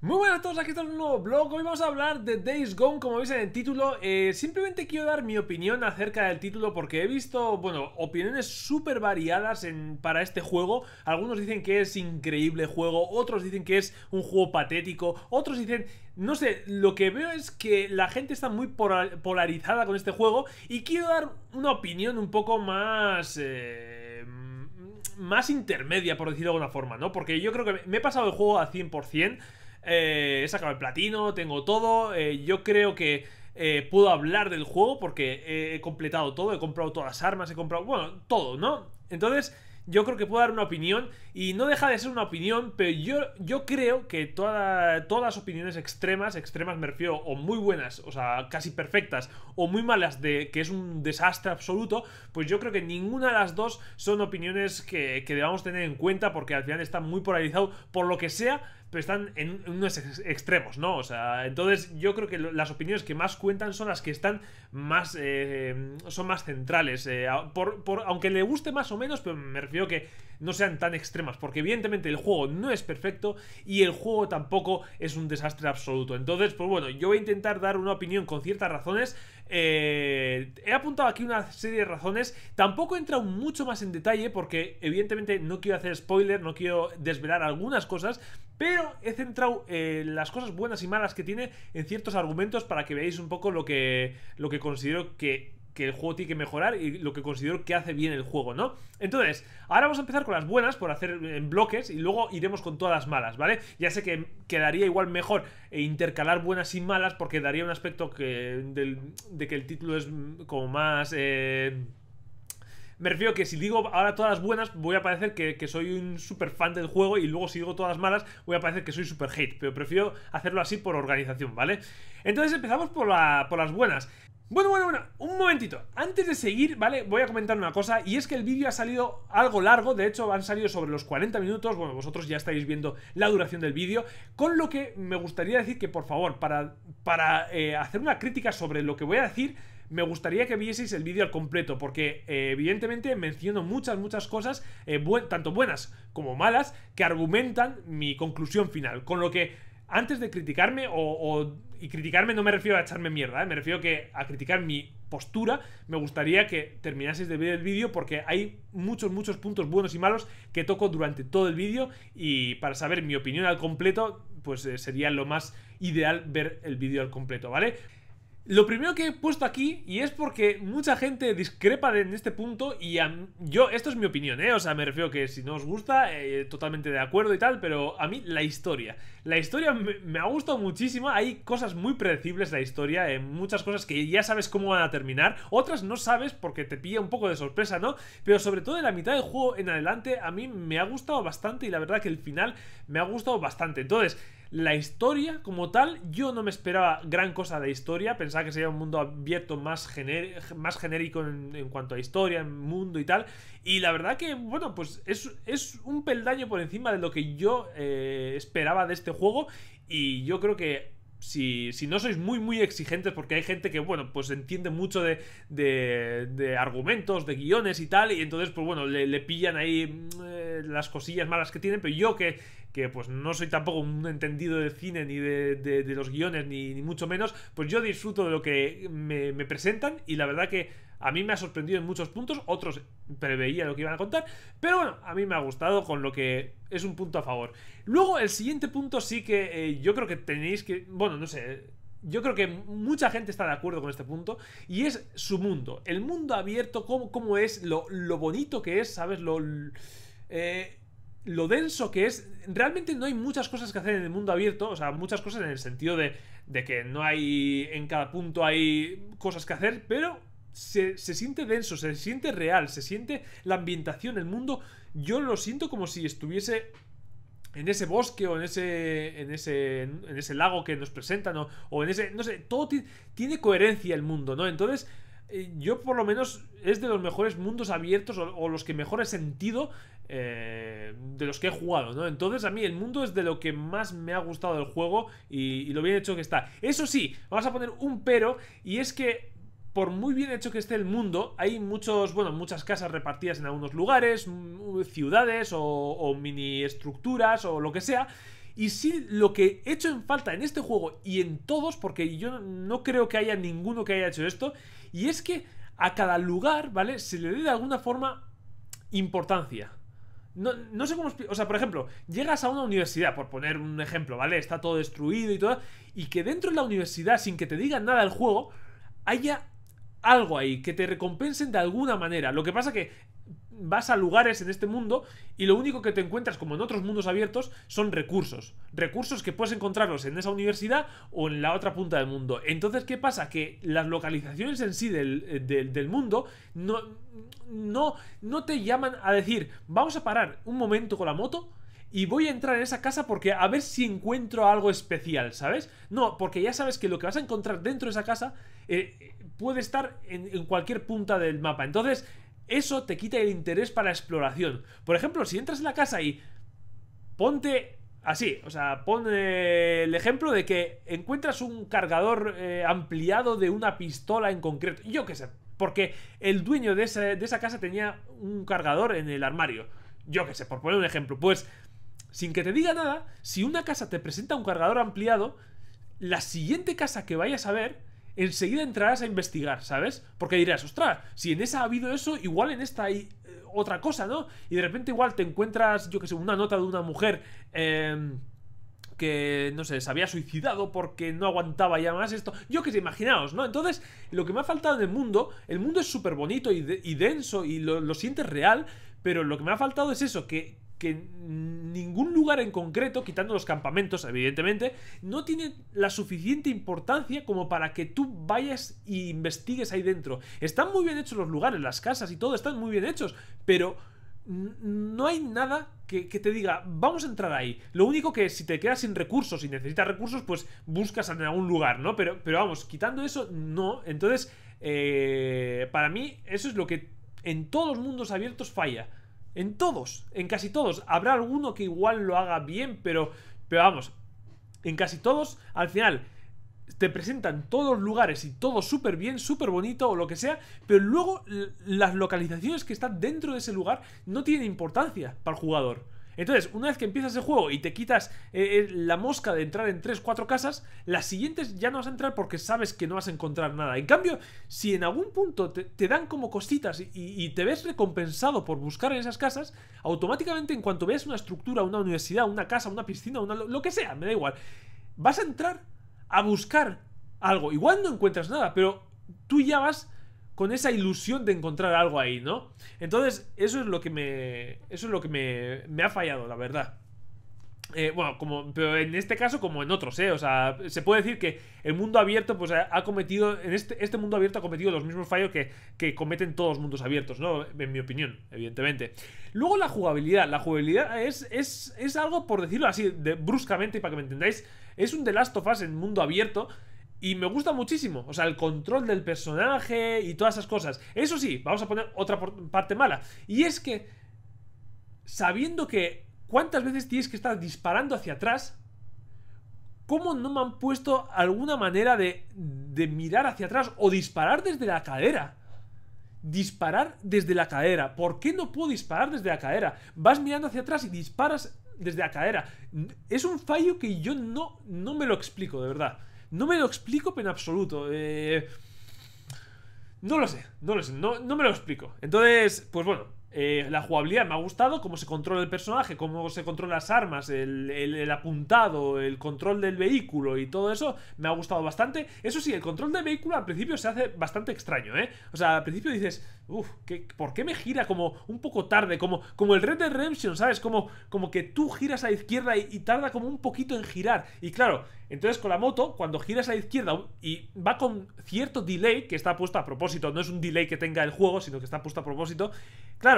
Muy buenas a todos, aquí está en un nuevo blog. Hoy vamos a hablar de Days Gone, como veis en el título. Eh, simplemente quiero dar mi opinión acerca del título porque he visto, bueno, opiniones súper variadas para este juego. Algunos dicen que es increíble juego, otros dicen que es un juego patético, otros dicen, no sé, lo que veo es que la gente está muy polarizada con este juego y quiero dar una opinión un poco más... Eh, más intermedia, por decirlo de alguna forma, ¿no? Porque yo creo que me he pasado el juego a 100%. Eh, he sacado el platino, tengo todo. Eh, yo creo que eh, puedo hablar del juego porque he completado todo, he comprado todas las armas, he comprado, bueno, todo, ¿no? Entonces, yo creo que puedo dar una opinión y no deja de ser una opinión, pero yo, yo creo que todas las opiniones extremas, extremas me refiero, o muy buenas, o sea, casi perfectas, o muy malas, de que es un desastre absoluto, pues yo creo que ninguna de las dos son opiniones que, que debamos tener en cuenta porque al final está muy polarizado por lo que sea pero están en unos extremos, ¿no? O sea, entonces yo creo que las opiniones que más cuentan son las que están más, eh, son más centrales, eh, por, aunque le guste más o menos, pero me refiero que no sean tan extremas, porque evidentemente el juego no es perfecto y el juego tampoco es un desastre absoluto. Entonces, pues bueno, yo voy a intentar dar una opinión con ciertas razones. Eh, he apuntado aquí una serie de razones. Tampoco he entrado mucho más en detalle porque evidentemente no quiero hacer spoiler, no quiero desvelar algunas cosas, pero he centrado eh, las cosas buenas y malas que tiene en ciertos argumentos para que veáis un poco lo que, lo que considero que que el juego tiene que mejorar y lo que considero que hace bien el juego, ¿no? Entonces, ahora vamos a empezar con las buenas por hacer en bloques y luego iremos con todas las malas, ¿vale? Ya sé que quedaría igual mejor eh, intercalar buenas y malas porque daría un aspecto de, que el título es como más... Eh, me refiero que si digo ahora todas las buenas, voy a parecer que, soy un super fan del juego y luego si digo todas las malas, voy a parecer que soy super hate. Pero prefiero hacerlo así por organización, ¿vale? Entonces empezamos por, las buenas. Bueno, bueno, bueno, un momentito. Antes de seguir, ¿vale? Voy a comentar una cosa y es que el vídeo ha salido algo largo, de hecho han salido sobre los 40 minutos, bueno, vosotros ya estáis viendo la duración del vídeo, con lo que me gustaría decir que por favor, para, para eh, hacer una crítica sobre lo que voy a decir, me gustaría que vieseis el vídeo al completo, porque eh, evidentemente menciono muchas, muchas cosas, eh, tanto buenas como malas, que argumentan mi conclusión final. Con lo que, antes de criticarme, o, y criticarme no me refiero a echarme mierda, eh, me refiero que a criticar mi postura, me gustaría que terminaseis de ver el vídeo porque hay muchos, muchos puntos buenos y malos que toco durante todo el vídeo y para saber mi opinión al completo, pues sería lo más ideal ver el vídeo al completo, ¿vale? Lo primero que he puesto aquí, y es porque mucha gente discrepa en este punto, y yo, esto es mi opinión, ¿eh? O sea, me refiero que si no os gusta, eh, totalmente de acuerdo y tal, pero a mí la historia. La historia me, ha gustado muchísimo, hay cosas muy predecibles la historia, eh, muchas cosas que ya sabes cómo van a terminar, otras no sabes porque te pilla un poco de sorpresa, ¿no? Pero sobre todo en la mitad del juego en adelante, a mí me ha gustado bastante y la verdad que el final me ha gustado bastante. Entonces, la historia, como tal, yo no me esperaba gran cosa de historia. Pensaba que sería un mundo abierto más, más genérico en, cuanto a historia, mundo y tal. Y la verdad que, bueno, pues es, es un peldaño por encima de lo que yo eh, esperaba de este juego. Y yo creo que si, si, no sois muy, muy exigentes, porque hay gente que, bueno, pues entiende mucho de, de, de argumentos, de guiones y tal, y entonces, pues bueno, le, pillan ahí mm, eh, las cosillas malas que tienen, pero yo que que pues no soy tampoco un entendido de cine ni de, los guiones, ni, mucho menos, pues yo disfruto de lo que me, presentan y la verdad que... A mí me ha sorprendido en muchos puntos, otros preveía lo que iban a contar, pero bueno, a mí me ha gustado con lo que es un punto a favor. Luego, el siguiente punto sí que eh, yo creo que tenéis que, bueno, no sé, yo creo que mucha gente está de acuerdo con este punto y es su mundo, el mundo abierto, cómo, es, lo, lo, bonito que es, ¿sabes? Lo... Eh, lo denso que es. Realmente no hay muchas cosas que hacer en el mundo abierto, o sea, muchas cosas en el sentido de, de que no hay. En cada punto hay cosas que hacer, pero se, siente denso, se siente real, se siente la ambientación, el mundo. Yo lo siento como si estuviese en ese bosque o en ese en ese en ese lago que nos presentan o, en ese no sé todo tiene coherencia el mundo no entonces eh, yo por lo menos es de los mejores mundos abiertos o, o los que mejor he sentido eh, de los que he jugado, ¿no? Entonces a mí el mundo es de lo que más me ha gustado del juego y, lo bien hecho que está. Eso sí, vamos a poner un pero y es que por muy bien hecho que esté el mundo, hay muchos, bueno, muchas casas repartidas en algunos lugares, mm, ciudades o, o mini estructuras o lo que sea. Y sí, lo que he hecho en falta en este juego y en todos, porque yo no creo que haya ninguno que haya hecho esto, y es que a cada lugar, ¿vale? Se le dé de alguna forma importancia. No, sé cómo O sea, por ejemplo, llegas a una universidad, por poner un ejemplo, ¿vale? Está todo destruido y todo. Y que dentro de la universidad, sin que te digan nada el juego, haya algo ahí, que te recompensen de alguna manera. Lo que pasa que vas a lugares en este mundo y lo único que te encuentras, como en otros mundos abiertos, son recursos. Recursos que puedes encontrarlos en esa universidad o en la otra punta del mundo. Entonces, ¿qué pasa? Que las localizaciones en sí eh, del, mundo no, no, no te llaman a decir, vamos a parar un momento con la moto y voy a entrar en esa casa porque a ver si encuentro algo especial, ¿sabes? No, porque ya sabes que lo que vas a encontrar dentro de esa casa eh, puede estar en cualquier punta del mapa. Entonces, eso te quita el interés para exploración. Por ejemplo, si entras en la casa y ponte así, o sea, pon eh, el ejemplo de que encuentras un cargador eh, ampliado de una pistola en concreto. Yo qué sé, porque el dueño de, de esa casa tenía un cargador en el armario. Yo qué sé, por poner un ejemplo. Pues, sin que te diga nada, si una casa te presenta un cargador ampliado, la siguiente casa que vayas a ver enseguida entrarás a investigar, ¿sabes? Porque dirás, ostras, si en esa ha habido eso, igual en esta hay eh, otra cosa, ¿no? Y de repente igual te encuentras, yo que sé, una nota de una mujer... Em, que, no sé, se había suicidado porque no aguantaba ya más esto. Yo que sé, imaginaos, ¿no? Entonces, lo que me ha faltado en el mundo, el mundo es súper bonito y, denso y lo sientes real, pero lo que me ha faltado es eso, que, que ningún lugar en concreto, quitando los campamentos, evidentemente, no tiene la suficiente importancia como para que tú vayas e investigues ahí dentro. Están muy bien hechos los lugares, las casas y todo, están muy bien hechos, pero no hay nada que, te diga, vamos a entrar ahí. Lo único que si te quedas sin recursos y necesitas recursos, pues buscas en algún lugar, ¿no? Pero, pero vamos, quitando eso, no. Entonces, eh, para mí, eso es lo que en todos los mundos abiertos falla. En todos, en casi todos. Habrá alguno que igual lo haga bien, pero, pero vamos, en casi todos, al final, te presentan todos los lugares y todo súper bien, súper bonito o lo que sea, pero luego las localizaciones que están dentro de ese lugar no tienen importancia para el jugador. Entonces, una vez que empiezas el juego y te quitas eh, eh, la mosca de entrar en 3, 4 casas, las siguientes ya no vas a entrar porque sabes que no vas a encontrar nada. En cambio, si en algún punto te, dan como cositas y, te ves recompensado por buscar en esas casas, automáticamente en cuanto veas una estructura, una universidad, una casa, una piscina, lo que sea, me da igual, vas a entrar a buscar algo. Igual no encuentras nada, pero tú ya vas con esa ilusión de encontrar algo ahí, ¿no? Entonces, eso es lo que me. Eso es lo que me, ha fallado, la verdad. Eh, bueno, como, pero en este caso como en otros, ¿eh? O sea, se puede decir que el mundo abierto pues ha, cometido, en este, este mundo abierto ha cometido los mismos fallos que, cometen todos los mundos abiertos, ¿no? En mi opinión, evidentemente. Luego la jugabilidad, la jugabilidad es, es, es algo, por decirlo así, de, bruscamente, para que me entendáis, es un The Last of Us en mundo abierto, y me gusta muchísimo, o sea, el control del personaje y todas esas cosas. Eso sí, vamos a poner otra parte mala. Y es que, sabiendo que cuántas veces tienes que estar disparando hacia atrás, ¿cómo no me han puesto alguna manera de, de mirar hacia atrás o disparar desde la cadera? disparar desde la cadera. ¿Por qué no puedo disparar desde la cadera? Vas mirando hacia atrás y disparas desde la cadera. Es un fallo que yo no, no me lo explico, de verdad. No me lo explico en absoluto. Eh, no lo sé, no lo sé, no me lo explico. Entonces, pues bueno, eh, la jugabilidad me ha gustado, cómo se controla el personaje, cómo se controlan las armas, el, apuntado, el control del vehículo y todo eso, me ha gustado bastante. Eso sí, el control del vehículo al principio se hace bastante extraño, ¿eh? O sea, al principio dices, uff, ¿por qué me gira como un poco tarde? Como, como el Red Dead Redemption, ¿sabes? Como, como que tú giras a la izquierda y, y tarda como un poquito en girar. Y claro, entonces con la moto, cuando giras a la izquierda y va con cierto delay, que está puesto a propósito, no es un delay que tenga el juego, sino que está puesto a propósito, claro,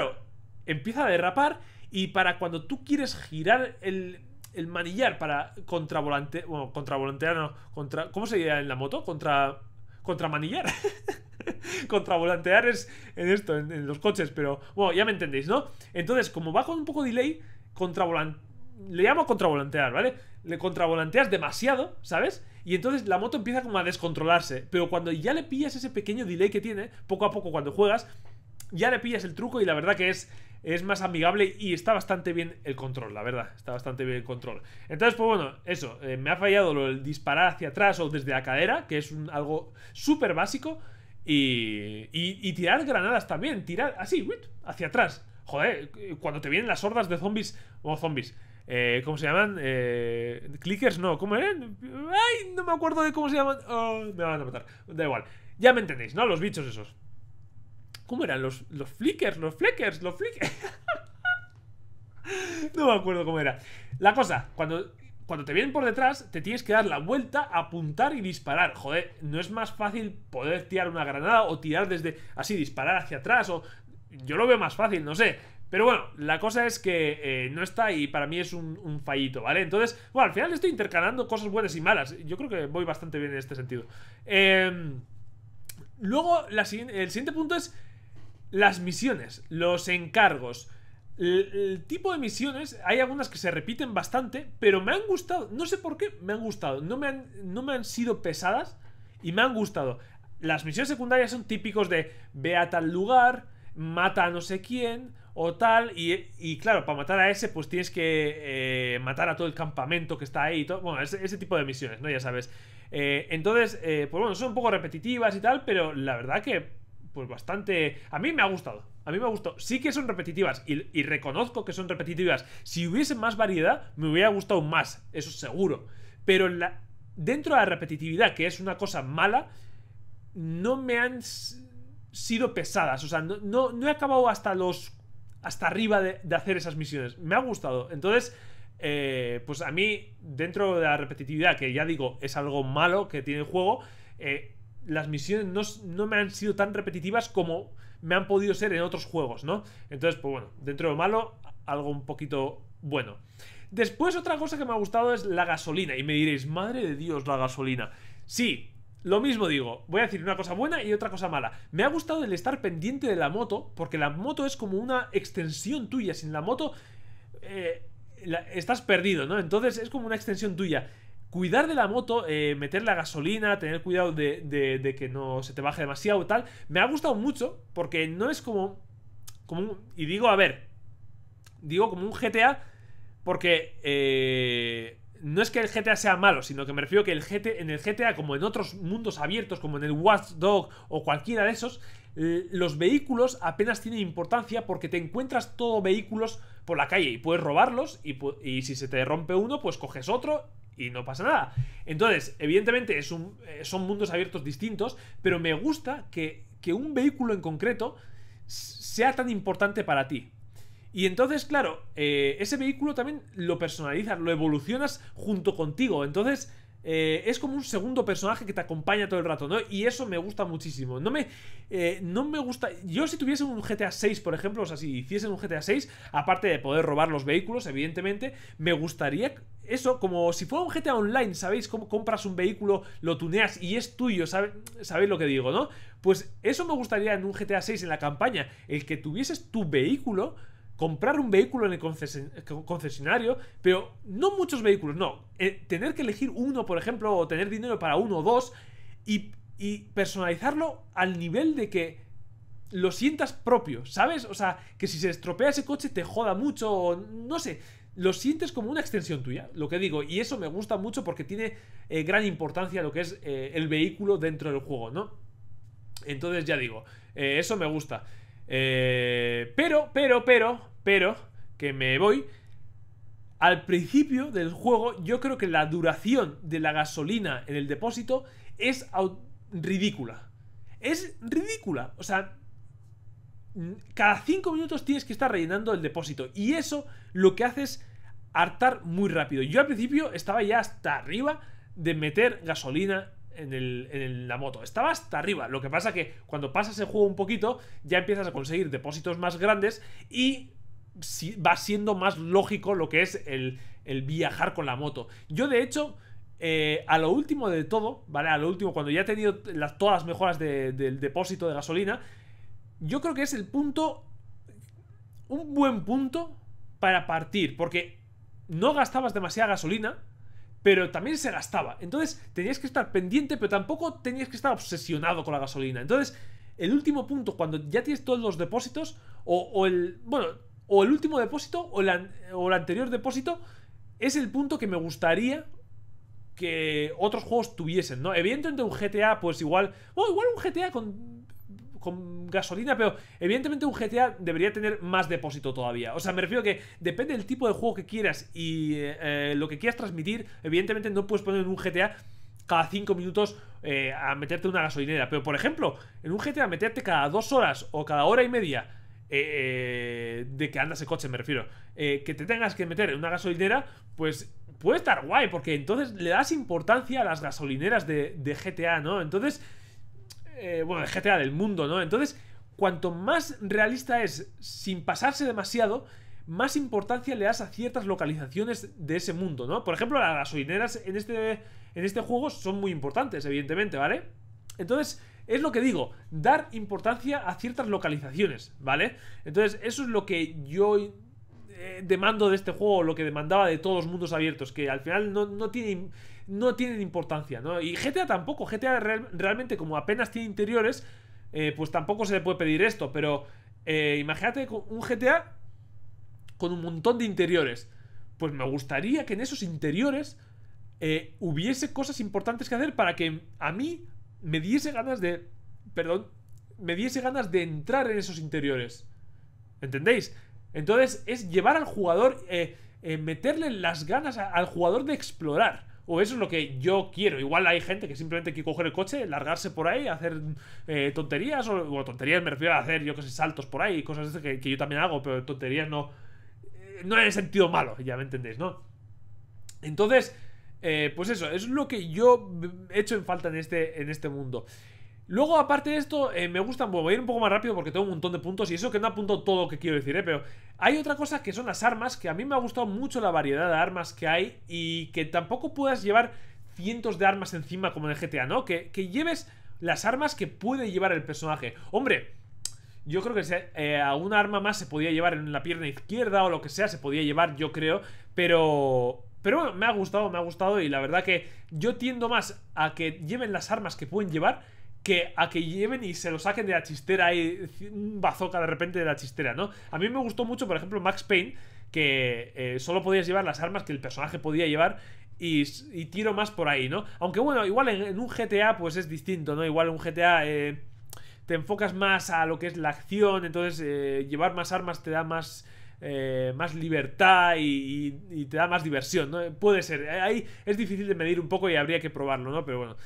empieza a derrapar y para cuando tú quieres girar el, manillar para contravolante, bueno, contravolantear no, contra ¿cómo se en la moto? Contra contra manillar. contravolantear es en esto, en, los coches, pero bueno, ya me entendéis, ¿no? Entonces, como va con un poco de delay, volante... le llamo contravolantear, ¿vale? Le contravolanteas demasiado, ¿sabes? Y entonces la moto empieza como a descontrolarse. Pero cuando ya le pillas ese pequeño delay que tiene, poco a poco cuando juegas, ya le pillas el truco y la verdad que es, es más amigable y está bastante bien el control, la verdad, está bastante bien el control. Entonces, pues bueno, eso, eh, me ha fallado lo, el disparar hacia atrás o desde la cadera, que es algo súper básico, y, y, tirar granadas también, tirar así, hacia atrás. Joder, eh, cuando te vienen las hordas de zombies, o zombies, eh, ¿Cómo se llaman? Eh, clickers, no, ¿cómo eran? Ay, no me acuerdo de cómo se llaman. Oh, me van a matar. Da igual. Ya me entendéis, ¿no? Los bichos esos. ¿Cómo eran? Los, los flickers, los flickers los flickers. no me acuerdo cómo era. La cosa, cuando, cuando te vienen por detrás, te tienes que dar la vuelta, apuntar y disparar. Joder, no es más fácil poder tirar una granada o tirar desde así, disparar hacia atrás o... Yo lo veo más fácil, no sé. Pero bueno, la cosa es que eh, no está y para mí es un, fallito, ¿vale? Entonces, bueno, al final estoy intercalando cosas buenas y malas. Yo creo que voy bastante bien en este sentido. Em, luego, el siguiente punto es las misiones, los encargos, el, tipo de misiones, hay algunas que se repiten bastante, pero me han gustado, no sé por qué, me han gustado, no me han, no me han sido pesadas y me han gustado. Las misiones secundarias son típicos de ve a tal lugar, mata a no sé quién o tal, y, claro, para matar a ese pues tienes que eh, matar a todo el campamento que está ahí, y todo, bueno, ese, tipo de misiones, ¿no? Ya sabes. Eh, entonces, eh, pues bueno, son un poco repetitivas y tal, pero la verdad que pues bastante... A mí me ha gustado. A mí me ha gustado. Sí que son repetitivas y, reconozco que son repetitivas. Si hubiese más variedad, me hubiera gustado más, eso seguro. Pero dentro de la repetitividad, que es una cosa mala, no me han sido pesadas. O sea, no, no, he acabado hasta los... hasta arriba de, hacer esas misiones. Me ha gustado. Entonces... Eh, pues a mí, dentro de la repetitividad, que ya digo, es algo malo que tiene el juego, eh, las misiones no, me han sido tan repetitivas como me han podido ser en otros juegos, ¿no? Entonces, pues bueno, dentro de lo malo, algo un poquito bueno. Después, otra cosa que me ha gustado es la gasolina. Y me diréis, madre de Dios, la gasolina. Sí, lo mismo digo, voy a decir una cosa buena y otra cosa mala. Me ha gustado el estar pendiente de la moto, porque la moto es como una extensión tuya. Sin la moto, eh, estás perdido, ¿no? Entonces es como una extensión tuya cuidar de la moto, eh, meter la gasolina, tener cuidado de, que no se te baje demasiado, tal. Me ha gustado mucho porque no es como. y digo, a ver, digo como un GTA porque. Eh, no es que el GTA sea malo, sino que me refiero que el GTA, en el GTA, como en otros mundos abiertos, como en el Watchdog o cualquiera de esos, los vehículos apenas tienen importancia porque te encuentras todo vehículos por la calle y puedes robarlos y si se te rompe uno, pues coges otro y no pasa nada. Entonces, evidentemente es un, eh, son mundos abiertos distintos, pero me gusta que, que un vehículo en concreto sea tan importante para ti. Y entonces, claro, eh, ese vehículo también lo personalizas, lo evolucionas junto contigo. Entonces, eh, es como un segundo personaje que te acompaña todo el rato, ¿no? Y eso me gusta muchísimo. No me, eh, no me gusta. Yo, si tuviese un GTA 6, por ejemplo, o sea, si hiciesen un GTA 6, aparte de poder robar los vehículos, evidentemente, me gustaría eso, como si fuera un GTA Online, ¿sabéis? cómo compras un vehículo, lo tuneas y es tuyo, ¿sabéis lo que digo, no? Pues eso me gustaría en un GTA 6 en la campaña, el que tuvieses tu vehículo comprar un vehículo en el concesionario, pero no muchos vehículos, no. Eh, tener que elegir uno, por ejemplo, o tener dinero para uno o dos y, personalizarlo al nivel de que lo sientas propio, ¿sabes? O sea, que si se estropea ese coche te joda mucho, o no sé lo sientes como una extensión tuya, lo que digo, y eso me gusta mucho porque tiene eh, gran importancia lo que es eh, el vehículo dentro del juego, ¿no? Entonces ya digo, eso me gusta. pero, pero, pero, pero que me voy. Al principio del juego, yo creo que la duración de la gasolina en el depósito es ridícula. Es ridícula. O sea, mm, cada 5 minutos tienes que estar rellenando el depósito. Y eso lo que hace es hartar muy rápido. Yo al principio estaba ya hasta arriba de meter gasolina en, el, en, la moto. Estaba hasta arriba. Lo que pasa que cuando pasas el juego un poquito, ya empiezas a conseguir depósitos más grandes y va siendo más lógico lo que es el, viajar con la moto. Yo, de hecho, eh, a lo último de todo, ¿vale? A lo último, cuando ya he tenido todas las mejoras del depósito de gasolina, yo creo que es el punto, un buen punto para partir, porque no gastabas demasiada gasolina, pero también se gastaba. Entonces tenías que estar pendiente, pero tampoco tenías que estar obsesionado con la gasolina. Entonces, el último punto, cuando ya tienes todos los depósitos, o, o el... Bueno, o el último depósito o, el anterior depósito es el punto que me gustaría que otros juegos tuviesen, ¿no? Evidentemente un GTA, pues igual, o oh, igual un GTA con, con gasolina, pero evidentemente un GTA debería tener más depósito todavía. O sea, me refiero que depende del tipo de juego que quieras y eh, lo que quieras transmitir, evidentemente no puedes poner en un GTA cada 5 minutos eh, a meterte una gasolinera, pero por ejemplo, en un GTA meterte cada 2 horas o cada hora y media eh, eh, de que andas ese coche, me refiero, eh, que te tengas que meter en una gasolinera, pues puede estar guay, porque entonces le das importancia a las gasolineras de, GTA, ¿no? Entonces, bueno, de GTA del mundo, ¿no? Entonces, cuanto más realista es, sin pasarse demasiado, más importancia le das a ciertas localizaciones de ese mundo, ¿no? Por ejemplo, las gasolineras en este, en este juego son muy importantes, evidentemente, ¿vale? Entonces, es lo que digo, dar importancia a ciertas localizaciones, ¿vale? Entonces, eso es lo que yo eh, demando de este juego, lo que demandaba de todos los mundos abiertos, que al final no, tienen no tienen importancia, ¿no? Y GTA tampoco, GTA realmente como apenas tiene interiores, eh, pues tampoco se le puede pedir esto, pero eh, imagínate un GTA con un montón de interiores. Pues me gustaría que en esos interiores hubiese cosas importantes que hacer para que a mí me diese ganas de. Perdón. Me diese ganas de entrar en esos interiores. ¿Entendéis? Entonces es llevar al jugador, eh, eh, meterle las ganas al jugador de explorar. O eso es lo que yo quiero. Igual hay gente que simplemente quiere coger el coche, largarse por ahí, hacer eh, tonterías. O tonterías me refiero a hacer, yo que sé, saltos por ahí, cosas que, que yo también hago, pero tonterías no. no en el sentido malo, ya me entendéis, ¿no? Entonces, eh, pues eso, es lo que yo he hecho en falta en este, en este mundo. Luego, aparte de esto, eh, me gustan. Bueno, voy a ir un poco más rápido porque tengo un montón de puntos y eso que no apunto todo lo que quiero decir, ¿eh? Pero hay otra cosa que son las armas, que a mí me ha gustado mucho la variedad de armas que hay y que tampoco puedas llevar cientos de armas encima como en el GTA, ¿no? Que, lleves las armas que puede llevar el personaje. Hombre, yo creo que eh, a arma más se podía llevar en la pierna izquierda o lo que sea, se podía llevar, yo creo, pero pero bueno, me ha gustado, me ha gustado y la verdad que yo tiendo más a que lleven las armas que pueden llevar que a que lleven y se lo saquen de la chistera y un bazooka de repente de la chistera, ¿no? A mí me gustó mucho, por ejemplo, Max Payne, que eh, solo podías llevar las armas que el personaje podía llevar y, tiro más por ahí, ¿no? Aunque bueno, igual en, un GTA pues es distinto, ¿no? Igual en un GTA... Eh, te enfocas más a lo que es la acción, entonces eh, llevar más armas te da más eh, más libertad y, te da más diversión, ¿no? Puede ser, ahí es difícil de medir un poco y habría que probarlo, ¿no? Pero bueno.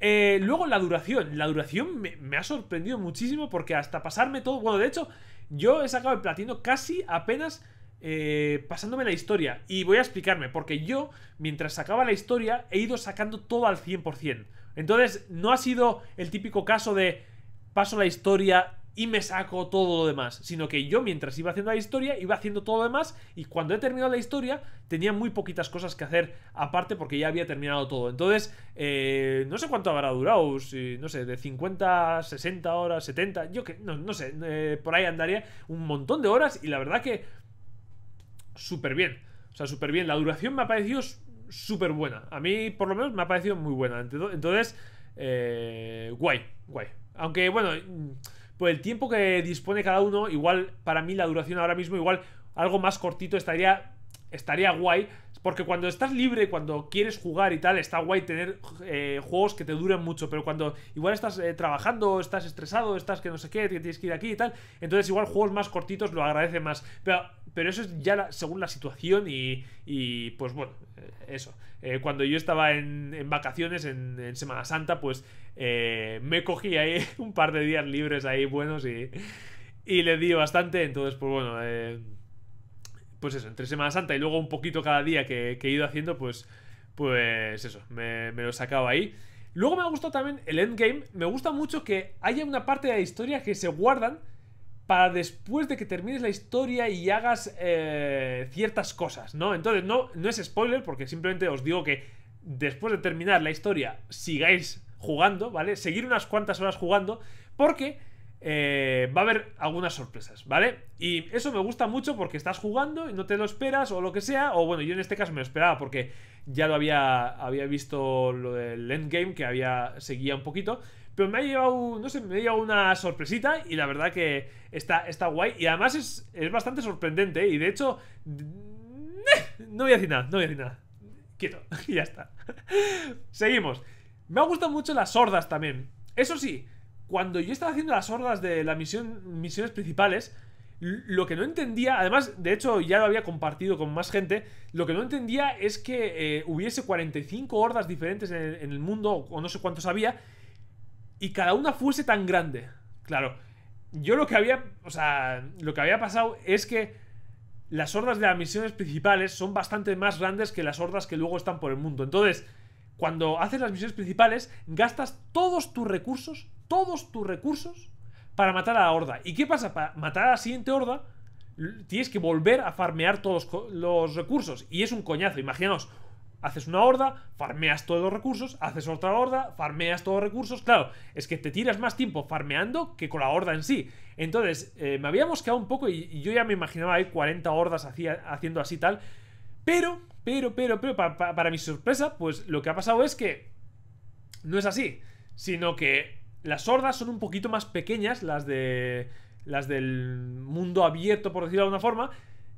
Eh, luego la duración, la duración me, ha sorprendido muchísimo porque hasta pasarme todo, bueno, de hecho, yo he sacado el platino casi apenas... Eh, pasándome la historia y voy a explicarme porque yo mientras sacaba la historia he ido sacando todo al 100% entonces no ha sido el típico caso de paso la historia y me saco todo lo demás, sino que yo mientras iba haciendo la historia, iba haciendo todo lo demás y cuando he terminado la historia tenía muy poquitas cosas que hacer aparte porque ya había terminado todo. Entonces, eh, no sé cuánto habrá durado, si, no sé, de 50, 60 horas, 70, yo que no, sé, eh, por ahí andaría un montón de horas y la verdad que súper bien, o sea, súper bien. La duración me ha parecido súper buena, a mí por lo menos me ha parecido muy buena. Entonces, eh, guay, guay. Aunque bueno pues el tiempo que dispone cada uno, igual para mí la duración ahora mismo, igual algo más cortito estaría, estaría guay. Porque cuando estás libre, cuando quieres jugar y tal, está guay tener eh, juegos que te duren mucho. Pero cuando igual estás eh, trabajando, estás estresado, estás que no sé qué, que tienes que ir aquí y tal, entonces igual juegos más cortitos lo agradece más. Pero, pero eso es ya según la situación y, y pues bueno, eh, eso. cuando yo estaba en, en vacaciones, en Semana Santa, pues eh, me cogí ahí un par de días libres ahí buenos y, le di bastante. Entonces, pues bueno, eh, pues eso, entre Semana Santa y luego un poquito cada día que, he ido haciendo, pues, pues eso, me, lo he sacado ahí. Luego me ha gustado también el endgame. Me gusta mucho que haya una parte de la historia que se guardan para después de que termines la historia y hagas eh, ciertas cosas, ¿no? Entonces, no, no es spoiler, porque simplemente os digo que después de terminar la historia, sigáis jugando, ¿vale? Seguir unas cuantas horas jugando, porque eh, va a haber algunas sorpresas, ¿vale? Y eso me gusta mucho porque estás jugando y no te lo esperas o lo que sea, o bueno, yo en este caso me lo esperaba porque ya lo había, había visto lo del endgame que había seguía un poquito, pero me ha llevado, no sé, me ha llevado una sorpresita y la verdad que está, está guay y además es, bastante sorprendente ¿eh? y de hecho... No voy a decir nada, no voy a decir nada. Quieto, ya está. Seguimos. Me ha gustado mucho las hordas también. Eso sí, cuando yo estaba haciendo las hordas de las misiones principales, lo que no entendía, además, de hecho ya lo había compartido con más gente, lo que no entendía es que eh, hubiese 45 hordas diferentes en, el mundo, o no sé cuántos había, y cada una fuese tan grande. Claro, yo lo que había, o sea, lo que había pasado es que las hordas de las misiones principales son bastante más grandes que las hordas que luego están por el mundo. Entonces, cuando haces las misiones principales, gastas todos tus recursos, todos tus recursos, para matar a la horda. ¿Y qué pasa? Para matar a la siguiente horda, tienes que volver a farmear todos los recursos. Y es un coñazo, imaginaos. Haces una horda, farmeas todos los recursos, haces otra horda, farmeas todos los recursos. Claro, es que te tiras más tiempo farmeando que con la horda en sí. Entonces, eh, me había quedado un poco y, yo ya me imaginaba ahí 40 hordas haciendo así tal. Pero pero, pero, pero, para, mi sorpresa, pues lo que ha pasado es que no es así, sino que las hordas son un poquito más pequeñas, las de las del mundo abierto, por decirlo de alguna forma,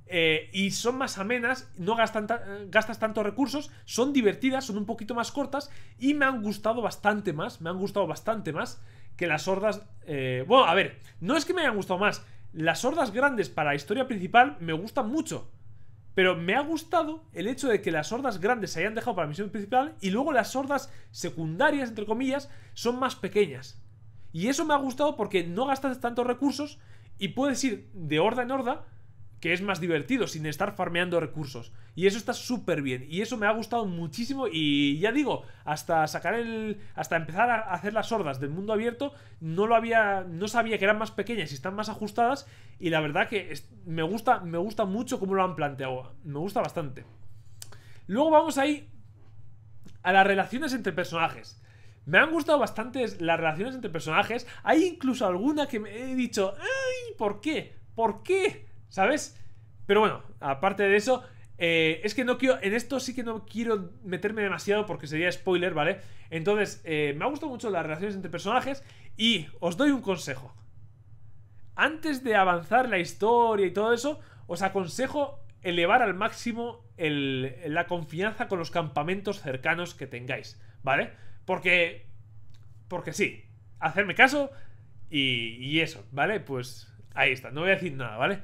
eh, y son más amenas, no gastan gastas tantos recursos, son divertidas, son un poquito más cortas y me han gustado bastante más, me han gustado bastante más que las hordas... Eh, bueno, a ver, no es que me hayan gustado más, las hordas grandes para la historia principal me gustan mucho. Pero me ha gustado el hecho de que las hordas grandes se hayan dejado para la misión principal y luego las hordas secundarias, entre comillas, son más pequeñas. Y eso me ha gustado porque no gastas tantos recursos y puedes ir de horda en horda que es más divertido sin estar farmeando recursos. Y eso está súper bien. Y eso me ha gustado muchísimo. Y ya digo, hasta sacar el. hasta empezar a hacer las hordas del mundo abierto, no lo había. no sabía que eran más pequeñas y están más ajustadas. Y la verdad que me gusta, me gusta mucho cómo lo han planteado. Me gusta bastante. Luego vamos ahí a las relaciones entre personajes. Me han gustado bastante las relaciones entre personajes. Hay incluso alguna que me he dicho, ¡ay! ¿Por qué? ¿Por qué? ¿Sabes? Pero bueno, aparte de eso, eh, es que no quiero. En esto sí que no quiero meterme demasiado porque sería spoiler, ¿vale? Entonces, eh, me ha gustado mucho las relaciones entre personajes y os doy un consejo. Antes de avanzar la historia y todo eso, os aconsejo elevar al máximo la confianza con los campamentos cercanos que tengáis, ¿vale? Porque. Porque sí. Hacerme caso y eso, ¿vale? Pues ahí está. No voy a decir nada, ¿vale?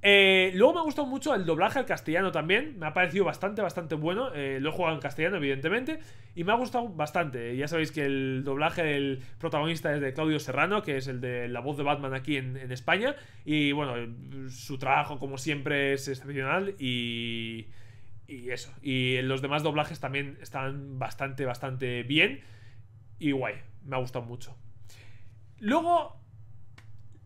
Eh, luego me ha gustado mucho el doblaje al castellano también. Me ha parecido bastante, bastante bueno. Eh, lo he jugado en castellano, evidentemente. Y me ha gustado bastante. Eh, ya sabéis que el doblaje del protagonista es de Claudio Serrano, que es el de la voz de Batman aquí en, en España. Y bueno, su trabajo, como siempre, es excepcional. Y. Y eso. Y los demás doblajes también están bastante, bastante bien. Y guay. Me ha gustado mucho. Luego.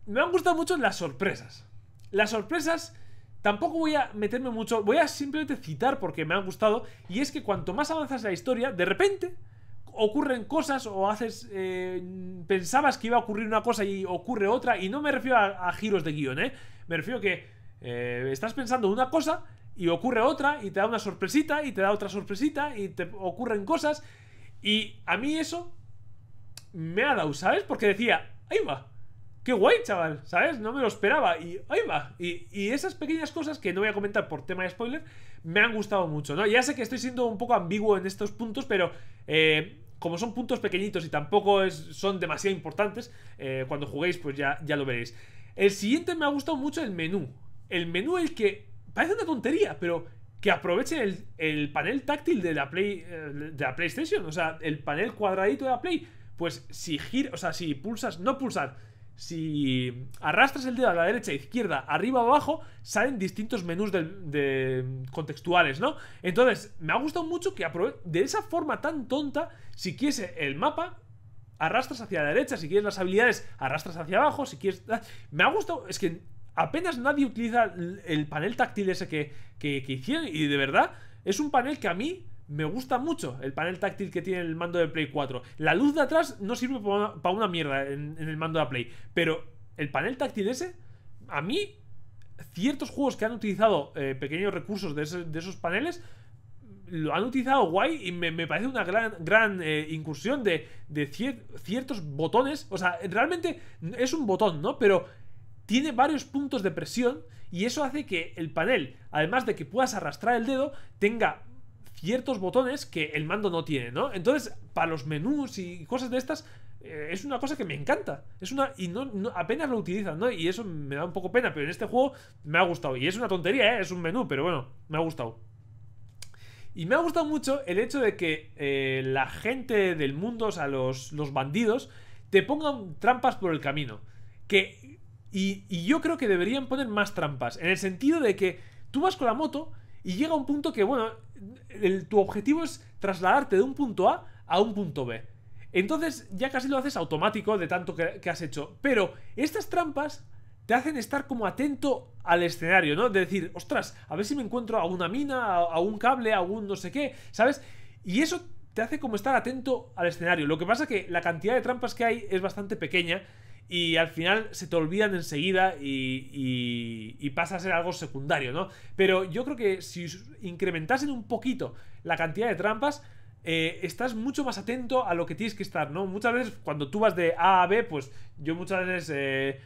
Me han gustado mucho las sorpresas. Las sorpresas Tampoco voy a meterme mucho, voy a simplemente citar porque me han gustado, y es que cuanto más avanzas la historia, de repente ocurren cosas o haces... Eh, pensabas que iba a ocurrir una cosa y ocurre otra, y no me refiero a, giros de guión, ¿eh? Me refiero a que eh, estás pensando una cosa y ocurre otra, y te da una sorpresita, y te da otra sorpresita, y te ocurren cosas, y a mí eso me ha dado, ¿sabes? Porque decía, ahí va, qué guay, chaval, ¿sabes? No me lo esperaba. Y ahí va. Y, esas pequeñas cosas que no voy a comentar por tema de spoiler, me han gustado mucho, ¿no? Ya sé que estoy siendo un poco ambiguo en estos puntos, pero eh, como son puntos pequeñitos y tampoco son demasiado importantes, eh, cuando juguéis, pues ya, ya lo veréis. El siguiente me ha gustado mucho el menú. El menú, el que parece una tontería, pero que aproveche el, panel táctil de la, Play, eh, la PlayStation, o sea, el panel cuadradito de la Play. Pues si giras o sea, si pulsas, no pulsar si arrastras el dedo a la derecha, e izquierda, arriba, abajo, salen distintos menús de, contextuales, ¿no? Entonces, me ha gustado mucho que de esa forma tan tonta, si quieres el mapa, arrastras hacia la derecha, si quieres las habilidades, arrastras hacia abajo, si quieres... Ah, me ha gustado, es que apenas nadie utiliza el panel táctil ese que, que, que hicieron y de verdad es un panel que a mí me gusta mucho el panel táctil que tiene el mando de Play 4. La luz de atrás no sirve para una mierda en, el mando de Play, pero el panel táctil ese, a mí, ciertos juegos que han utilizado eh, pequeños recursos de, esos paneles, lo han utilizado guay y me, parece una gran, gran eh, incursión de, ciertos botones. O sea, realmente es un botón, ¿no? Pero tiene varios puntos de presión y eso hace que el panel, además de que puedas arrastrar el dedo, tenga ciertos botones que el mando no tiene, ¿no? Entonces, para los menús y cosas de estas, eh, es una cosa que me encanta. Es una. Y no, apenas lo utilizan, ¿no? Y eso me da un poco pena, pero en este juego me ha gustado. Y es una tontería, ¿eh? Es un menú, pero bueno, me ha gustado. Y me ha gustado mucho el hecho de que eh, la gente del mundo, o sea, los, los, bandidos, te pongan trampas por el camino. Que. Y, y yo creo que deberían poner más trampas. En el sentido de que tú vas con la moto y llega un punto que, bueno, tu objetivo es trasladarte de un punto A a un punto B. Entonces ya casi lo haces automático de tanto que, has hecho. Pero estas trampas te hacen estar como atento al escenario, ¿no? De decir, ostras, a ver si me encuentro a una mina, a, un cable, a un no sé qué, ¿sabes? Y eso te hace como estar atento al escenario. Lo que pasa que la cantidad de trampas que hay es bastante pequeña y al final se te olvidan enseguida y, y, pasa a ser algo secundario, ¿no? Pero yo creo que si incrementasen un poquito la cantidad de trampas, eh, estás mucho más atento a lo que tienes que estar, ¿no? Muchas veces cuando tú vas de A a B, pues yo muchas veces, eh,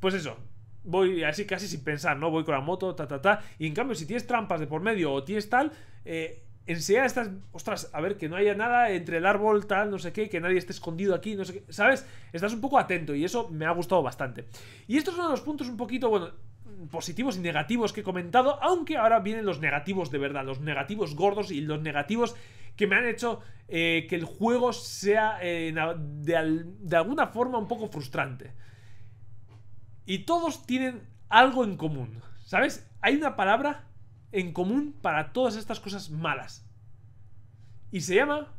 pues eso, voy así casi sin pensar, ¿no? Voy con la moto, ta, ta, ta. Y en cambio, si tienes trampas de por medio o tienes tal, eh, enseñar estas. Ostras, a ver, que no haya nada entre el árbol, tal, no sé qué, que nadie esté escondido aquí, no sé qué. ¿Sabes? Estás un poco atento y eso me ha gustado bastante. Y estos son los puntos un poquito, bueno, positivos y negativos que he comentado, aunque ahora vienen los negativos de verdad, los negativos gordos y los negativos que me han hecho eh, que el juego sea eh, de alguna forma un poco frustrante. Y todos tienen algo en común, ¿sabes? Hay una palabra en común para todas estas cosas malas. Y se llama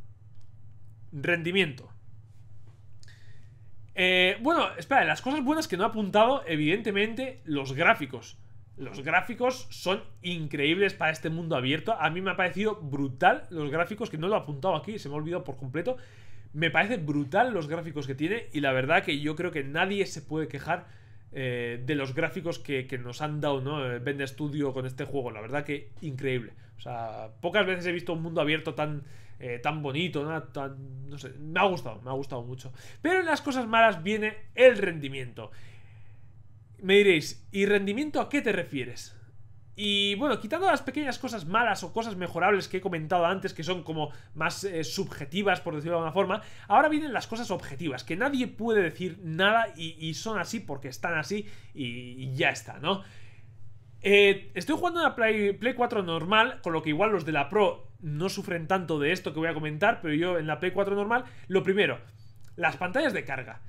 rendimiento. Eh, bueno, espera, las cosas buenas que no he apuntado, evidentemente, los gráficos. Los gráficos son increíbles para este mundo abierto. A mí me ha parecido brutal los gráficos, que no lo he apuntado aquí, se me ha olvidado por completo. Me parece brutal los gráficos que tiene y la verdad que yo creo que nadie se puede quejar eh, de los gráficos que, nos han dado ¿no? Eh, Studio con este juego. La verdad que increíble. O sea, pocas veces he visto un mundo abierto tan, eh, tan bonito, no sé, me ha gustado, me ha gustado mucho. Pero en las cosas malas viene el rendimiento. Me diréis, ¿y rendimiento a qué te refieres? Y bueno, quitando las pequeñas cosas malas o cosas mejorables que he comentado antes, que son como más eh, subjetivas, por decirlo de alguna forma, ahora vienen las cosas objetivas, que nadie puede decir nada y, son así porque están así y, ya está, ¿no? Eh, estoy jugando en la Play, Play 4 normal, con lo que igual los de la Pro no sufren tanto de esto que voy a comentar, pero yo en la Play 4 normal, lo primero, las pantallas de carga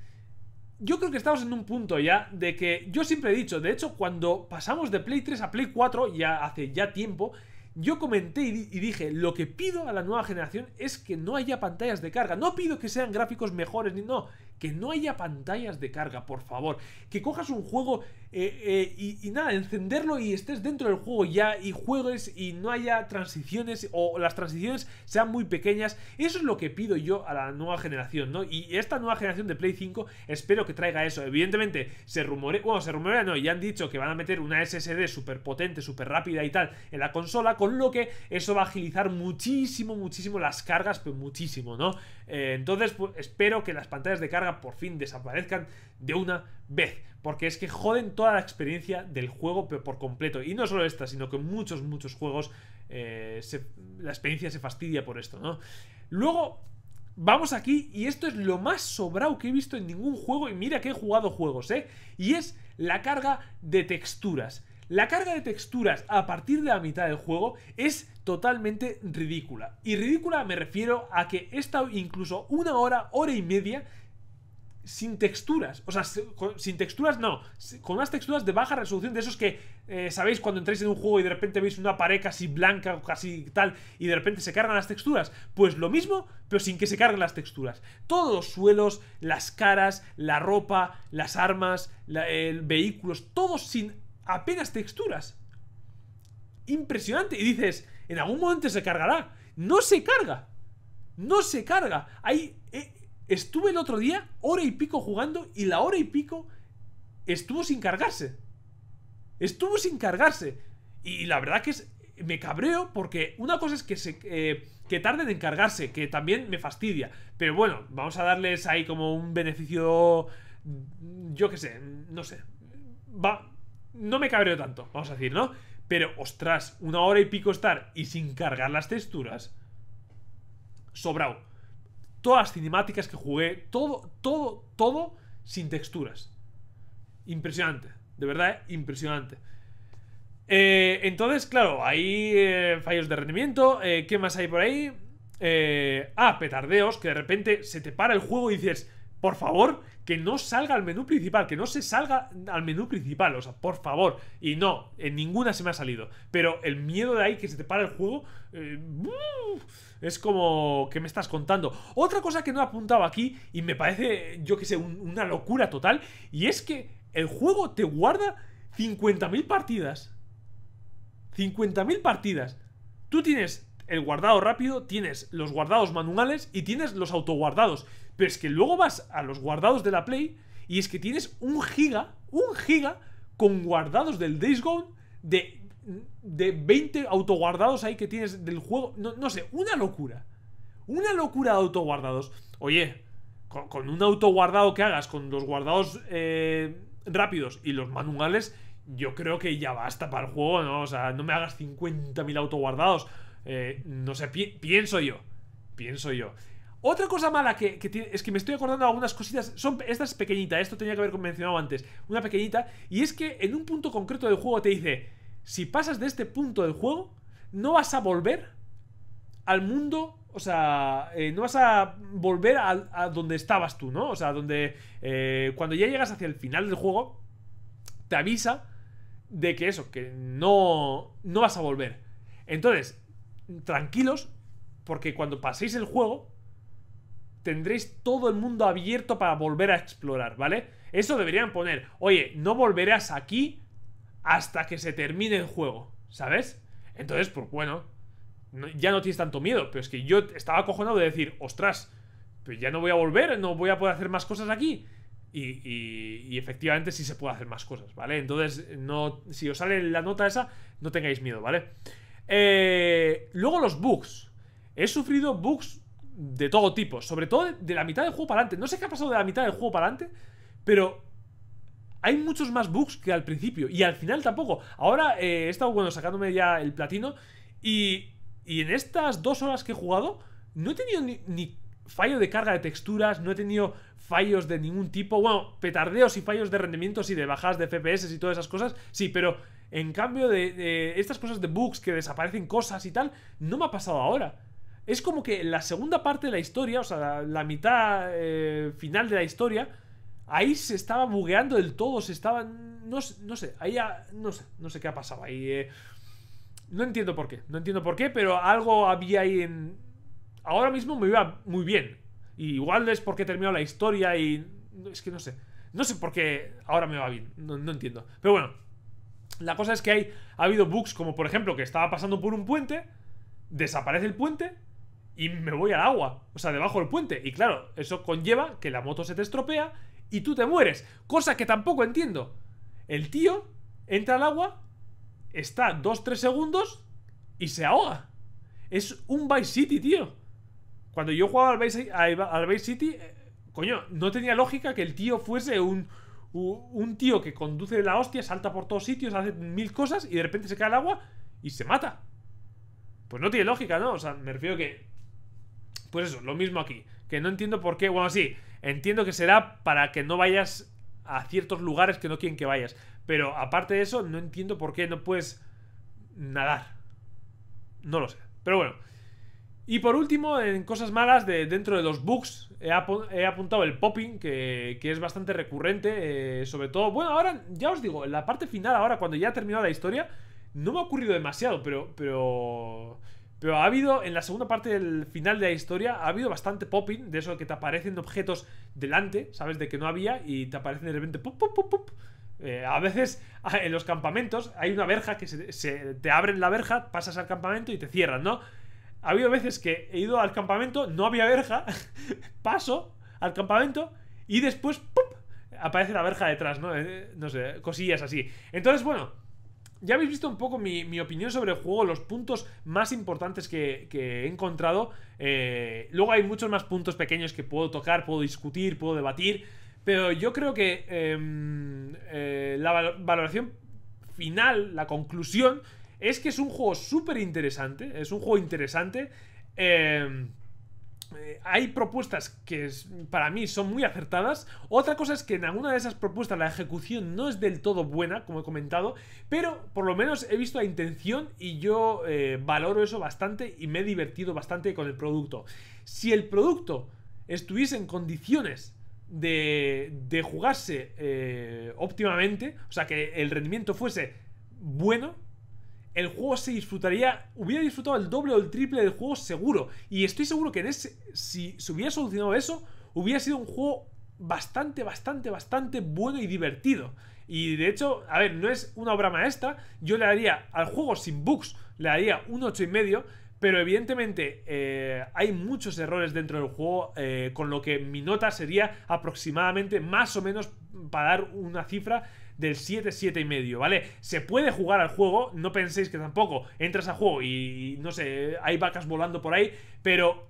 yo creo que estamos en un punto ya de que yo siempre he dicho, de hecho, cuando pasamos de Play 3 a Play 4, ya hace ya tiempo, yo comenté y, dije, lo que pido a la nueva generación es que no haya pantallas de carga. No pido que sean gráficos mejores, ni no. Que no haya pantallas de carga, por favor. Que cojas un juego eh, eh, y, nada, encenderlo y estés dentro del juego ya y juegues y no haya transiciones o las transiciones sean muy pequeñas. Eso es lo que pido yo a la nueva generación, ¿no? Y esta nueva generación de Play 5 espero que traiga eso. Evidentemente, se rumorea, bueno, se rumorea, no, ya han dicho que van a meter una SSD súper potente, súper rápida y tal en la consola con lo que eso va a agilizar muchísimo, muchísimo las cargas, pero muchísimo, ¿no? Eh, entonces, pues, espero que las pantallas de carga por fin desaparezcan de una vez, porque es que joden toda la experiencia del juego, pero por completo. Y no solo esta, sino que muchos, muchos juegos eh, la experiencia se fastidia por esto, ¿no? Luego, vamos aquí, y esto es lo más sobrado que he visto en ningún juego, y mira que he jugado juegos, ¿eh? Y es la carga de texturas. La carga de texturas a partir de la mitad del juego es totalmente ridícula. Y ridícula me refiero a que he estado incluso una hora, hora y media sin texturas. O sea, sin texturas no. Con unas texturas de baja resolución, de esos que, eh, ¿sabéis? Cuando entráis en un juego y de repente veis una pared casi blanca o casi tal y de repente se cargan las texturas. Pues lo mismo, pero sin que se carguen las texturas. Todos los suelos, las caras, la ropa, las armas, vehículos, todos sin apenas texturas. Impresionante. Y dices, en algún momento se cargará. No se carga. No se carga. ahí eh, estuve el otro día hora y pico jugando y la hora y pico estuvo sin cargarse. Estuvo sin cargarse. Y la verdad que es, me cabreo porque una cosa es que, se, eh, que tarden en cargarse, que también me fastidia. Pero bueno, vamos a darles ahí como un beneficio, yo qué sé, no sé. Va, no me cabreo tanto, vamos a decir, ¿no? Pero, ostras, una hora y pico estar y sin cargar las texturas. Sobrao. Todas cinemáticas que jugué, todo, todo, todo sin texturas. Impresionante, de verdad, impresionante. Eh, entonces, claro, hay eh, fallos de rendimiento. Eh, ¿Qué más hay por ahí? ah, petardeos, que de repente se te para el juego y dices, por favor, que no salga al menú principal, que no se salga al menú principal, o sea, por favor. Y no, en ninguna se me ha salido. Pero el miedo de ahí que se te para el juego eh, es como que me estás contando. Otra cosa que no apuntaba apuntado aquí y me parece, yo que sé, una locura total, y es que el juego te guarda 50.000 partidas. 50.000 partidas. Tú tienes el guardado rápido, tienes los guardados manuales y tienes los autoguardados. Pero es que luego vas a los guardados de la Play y es que tienes un giga, un giga con guardados del Days Gone de, de 20 autoguardados ahí que tienes del juego. No, sé, una locura. Una locura de autoguardados. Oye, con, un autoguardado que hagas, con los guardados eh, rápidos y los manuales, yo creo que ya basta para el juego, ¿no? O sea, no me hagas 50.000 autoguardados. Eh, no sé, pienso yo. Pienso yo. Otra cosa mala que, tiene, es que me estoy acordando de algunas cositas. Son, esta es pequeñita, esto tenía que haber mencionado antes. Una pequeñita. Y es que en un punto concreto del juego te dice: si pasas de este punto del juego, no vas a volver al mundo. O sea, eh, no vas a volver a, donde estabas tú, ¿no? O sea, donde. Eh, cuando ya llegas hacia el final del juego, te avisa de que eso, que no, no vas a volver. Entonces, tranquilos, porque cuando paséis el juego, tendréis todo el mundo abierto para volver a explorar, ¿vale? Eso deberían poner, oye, no volverás aquí hasta que se termine el juego, ¿sabes? Entonces, pues bueno, ya no tienes tanto miedo, pero es que yo estaba acojonado de decir, ostras, pues ya no voy a volver, no voy a poder hacer más cosas aquí. Y, efectivamente sí se puede hacer más cosas, ¿vale? Entonces, no, si os sale la nota esa, no tengáis miedo, ¿vale? Eh, luego los bugs. He sufrido bugs de todo tipo, sobre todo de la mitad del juego para adelante. No sé qué ha pasado de la mitad del juego para adelante, pero hay muchos más bugs que al principio y al final tampoco. Ahora eh, he estado, bueno, sacándome ya el platino y, y, en estas dos horas que he jugado no he tenido ni, fallo de carga de texturas, no he tenido fallos de ningún tipo, bueno, petardeos y fallos de rendimientos y de bajadas de FPS y todas esas cosas, sí, pero en cambio de estas cosas de bugs que desaparecen cosas y tal, no me ha pasado ahora es como que la segunda parte de la historia, o sea, la, mitad eh, final de la historia, ahí se estaba bugueando del todo, se estaba... No, no sé, ahí ya no sé, no sé qué ha pasado ahí. Eh. no entiendo por qué, no entiendo por qué, pero algo había ahí en... Ahora mismo me iba muy bien. igual es porque he terminado la historia y... Es que no sé. No sé por qué ahora me va bien. No, no entiendo. Pero bueno. La cosa es que hay, ha habido bugs como por ejemplo que estaba pasando por un puente. Desaparece el puente y me voy al agua, o sea, debajo del puente. Y claro, eso conlleva que la moto se te estropea y tú te mueres, cosa que tampoco entiendo. El tío entra al agua, está 2-3 segundos y se ahoga. Es un Vice City, tío. Cuando yo jugaba al Vice, al City, eh, coño, no tenía lógica que el tío fuese un, un tío que conduce la hostia, salta por todos sitios, hace mil cosas y de repente se cae al agua y se mata. Pues no tiene lógica, ¿no? O sea, me refiero que pues eso, lo mismo aquí. Que no entiendo por qué. Bueno, sí, entiendo que será para que no vayas a ciertos lugares que no quieren que vayas. Pero aparte de eso, no entiendo por qué no puedes nadar. No lo sé. Pero bueno. Y por último, en cosas malas, de, dentro de los bugs, he, apuntado el popping, que, es bastante recurrente, eh, sobre todo... Bueno, ahora, ya os digo, en la parte final, ahora, cuando ya ha terminado la historia, no me ha ocurrido demasiado, pero... pero pero ha habido, en la segunda parte del final de la historia, ha habido bastante popping, de eso que te aparecen objetos delante, ¿sabes? De que no había y te aparecen de repente, eh, a veces en los campamentos hay una verja que se, te abren la verja, pasas al campamento y te cierran, ¿no? Ha habido veces que he ido al campamento, no había verja, paso al campamento y después aparece la verja detrás, ¿no? Eh, no sé, cosillas así. Entonces, bueno, ya habéis visto un poco mi, opinión sobre el juego, los puntos más importantes que, he encontrado. Eh, luego hay muchos más puntos pequeños que puedo tocar, puedo discutir, puedo debatir. Pero yo creo que em, eh, la valoración final, la conclusión, es que es un juego súper interesante. Es un juego interesante. Eh, eh, hay propuestas que para mí son muy acertadas. Otra cosa es que en alguna de esas propuestas la ejecución no es del todo buena, como he comentado, pero por lo menos he visto la intención y yo eh, valoro eso bastante y me he divertido bastante con el producto. Si el producto estuviese en condiciones de, de jugarse eh, óptimamente, o sea que el rendimiento fuese bueno, el juego se disfrutaría, hubiera disfrutado el doble o el triple del juego seguro. Y estoy seguro que en ese, si se hubiera solucionado eso, hubiera sido un juego bastante, bastante, bastante bueno y divertido. Y de hecho, a ver, no es una obra maestra. Yo le daría al juego sin bugs, le daría un 8,5. Pero evidentemente eh, hay muchos errores dentro del juego, eh, con lo que mi nota sería aproximadamente más o menos para dar una cifra del 7, 7 y medio, ¿vale? Se puede jugar al juego, no penséis que tampoco entras al juego y, no sé, hay vacas volando por ahí, pero...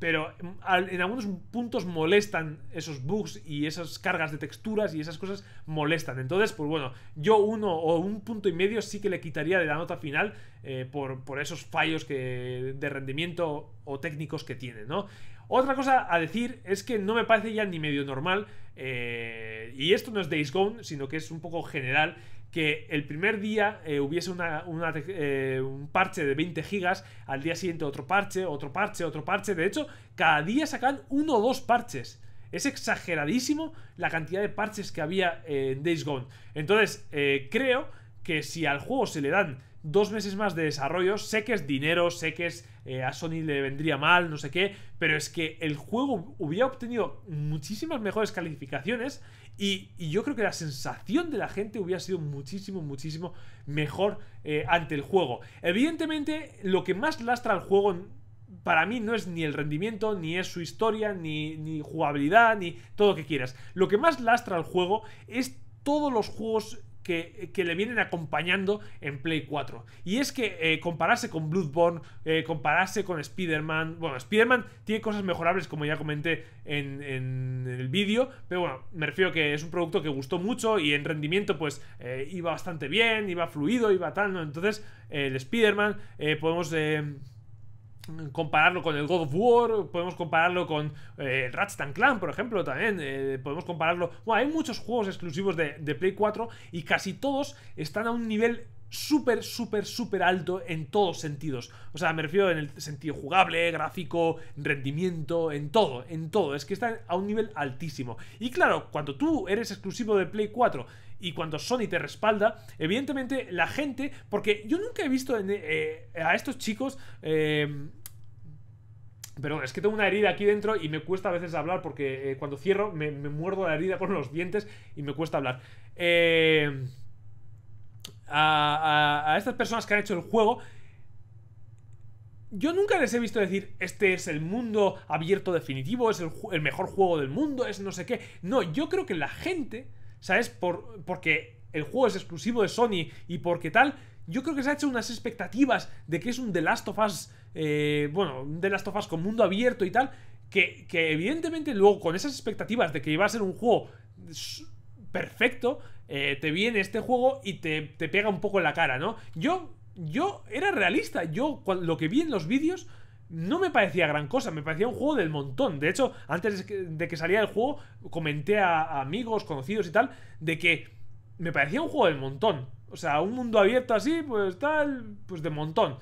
Pero en algunos puntos molestan esos bugs y esas cargas de texturas y esas cosas molestan. Entonces, pues bueno, yo uno o un punto y medio sí que le quitaría de la nota final eh, por, por, esos fallos que, de rendimiento o técnicos que tiene, ¿no? Otra cosa a decir es que no me parece ya ni medio normal, eh, y esto no es Days Gone, sino que es un poco general, que el primer día eh, hubiese eh, un parche de 20 gigas, al día siguiente otro parche, otro parche, otro parche. De hecho, cada día sacan uno o dos parches. Es exageradísimo la cantidad de parches que había en Days Gone. Entonces, creo que si al juego se le dan dos meses más de desarrollo. Sé que es dinero, sé que eh, a Sony le vendría mal, no sé qué, pero es que el juego hubiera obtenido muchísimas mejores calificaciones y, yo creo que la sensación de la gente hubiera sido muchísimo, muchísimo mejor eh, ante el juego. Evidentemente, lo que más lastra al juego para mí no es ni el rendimiento, ni es su historia, ni, ni jugabilidad, ni todo lo que quieras. Lo que más lastra al juego es todos los juegos que, le vienen acompañando en Play 4. Y es que eh, compararse con Bloodborne, eh, compararse con Spider-Man, bueno, Spider-Man tiene cosas mejorables como ya comenté en, el vídeo, pero bueno, me refiero que es un producto que gustó mucho y en rendimiento pues eh, iba bastante bien, iba fluido, iba tal, Entonces, el Spider-Man podemos compararlo con el God of War, podemos compararlo con eh, el Ratchet Clan, por ejemplo, también. Eh, podemos compararlo. Bueno, hay muchos juegos exclusivos de, Play 4 y casi todos están a un nivel súper, súper, súper alto en todos sentidos. O sea, me refiero en el sentido jugable, gráfico, rendimiento, en todo, en todo. Es que están a un nivel altísimo. Y claro, cuando tú eres exclusivo de Play 4 y cuando Sony te respalda, evidentemente la gente, porque yo nunca he visto eh, a estos chicos... Eh, Perdón, es que tengo una herida aquí dentro y me cuesta a veces hablar porque eh, cuando cierro me, muerdo la herida con los dientes y me cuesta hablar. Eh, a, estas personas que han hecho el juego, yo nunca les he visto decir, este es el mundo abierto definitivo, es el, mejor juego del mundo, es no sé qué. No, yo creo que la gente, ¿sabes? porque el juego es exclusivo de Sony y porque tal, yo creo que se ha hecho unas expectativas de que es un The Last of Us eh, bueno, de las tofas con mundo abierto y tal, que, evidentemente luego con esas expectativas de que iba a ser un juego perfecto, eh, te viene este juego y te, te, pega un poco en la cara, ¿no? Yo, yo era realista, yo lo que vi en los vídeos no me parecía gran cosa, me parecía un juego del montón. De hecho, antes de que saliera el juego, comenté a, a amigos, conocidos y tal, de que me parecía un juego del montón. O sea, un mundo abierto así, pues tal, pues de montón.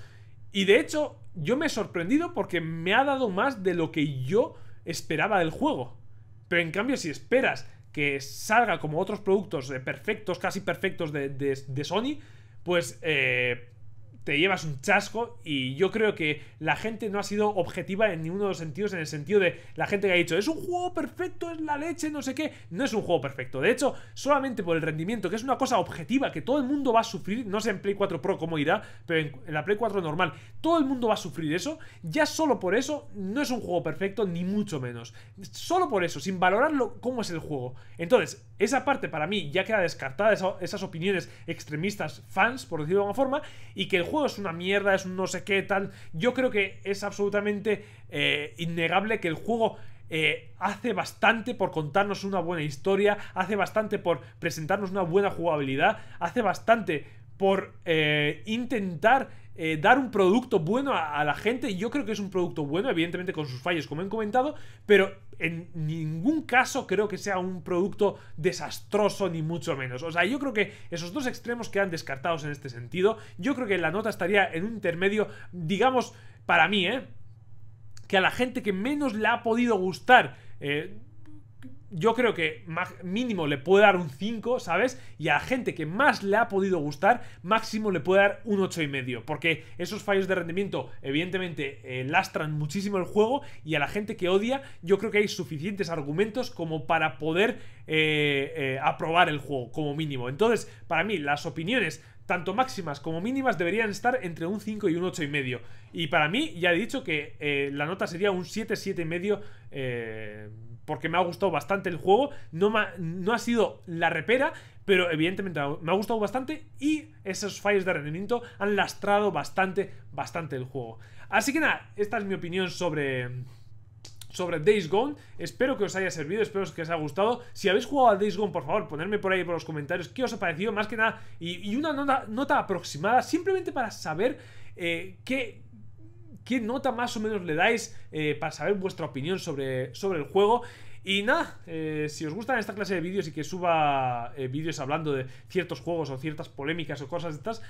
Y de hecho, yo me he sorprendido porque me ha dado más de lo que yo esperaba del juego. Pero en cambio, si esperas que salga como otros productos perfectos, casi perfectos de, Sony, pues eh, te llevas un chasco y yo creo que la gente no ha sido objetiva en ninguno de los sentidos, en el sentido de la gente que ha dicho, es un juego perfecto, es la leche, no sé qué, no es un juego perfecto. De hecho, solamente por el rendimiento, que es una cosa objetiva que todo el mundo va a sufrir, no sé en Play 4 Pro cómo irá, pero en, la Play 4 normal, todo el mundo va a sufrir eso, ya solo por eso no es un juego perfecto, ni mucho menos. Solo por eso, sin valorarlo cómo es el juego. Entonces, esa parte para mí ya queda descartada, esas opiniones extremistas, fans, por decirlo de alguna forma, y que el juego es una mierda, es un no sé qué tal. Yo creo que es absolutamente eh, innegable que el juego eh, hace bastante por contarnos una buena historia, hace bastante por presentarnos una buena jugabilidad, hace bastante por eh, intentar dar un producto bueno a, la gente. Yo creo que es un producto bueno, evidentemente con sus fallos, como he comentado, pero en ningún caso creo que sea un producto desastroso ni mucho menos. O sea, yo creo que esos dos extremos quedan descartados en este sentido. Yo creo que la nota estaría en un intermedio, digamos, para mí, ¿eh? Que a la gente que menos le ha podido gustar... Eh, yo creo que mínimo le puede dar un 5, ¿sabes? Y a la gente que más le ha podido gustar, máximo le puede dar un y medio Porque esos fallos de rendimiento, evidentemente, eh, lastran muchísimo el juego. Y a la gente que odia, yo creo que hay suficientes argumentos como para poder eh, eh, aprobar el juego, como mínimo. Entonces, para mí, las opiniones tanto máximas como mínimas deberían estar entre un 5 y un 8,5. Y medio. Y para mí, ya he dicho que la nota sería un 7, 7,5. Eh, porque me ha gustado bastante el juego. No, ha, no ha sido la repera, pero evidentemente me ha gustado bastante y esos fallos de rendimiento han lastrado bastante, bastante el juego. Así que nada, esta es mi opinión sobre, sobre Days Gone. Espero que os haya servido, espero que os haya gustado. Si habéis jugado a Days Gone, por favor, ponedme por ahí por los comentarios qué os ha parecido, más que nada, y, una nota, aproximada, simplemente para saber eh, qué qué nota más o menos le dais eh, para saber vuestra opinión sobre, sobre el juego. Y nada, eh, si os gustan esta clase de vídeos y que suba eh, vídeos hablando de ciertos juegos o ciertas polémicas o cosas de estas,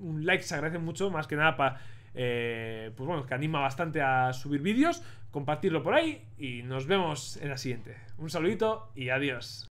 un like se agradece mucho, más que nada para, pues bueno, que anima bastante a subir vídeos, compartirlo por ahí y nos vemos en la siguiente. Un saludito y adiós.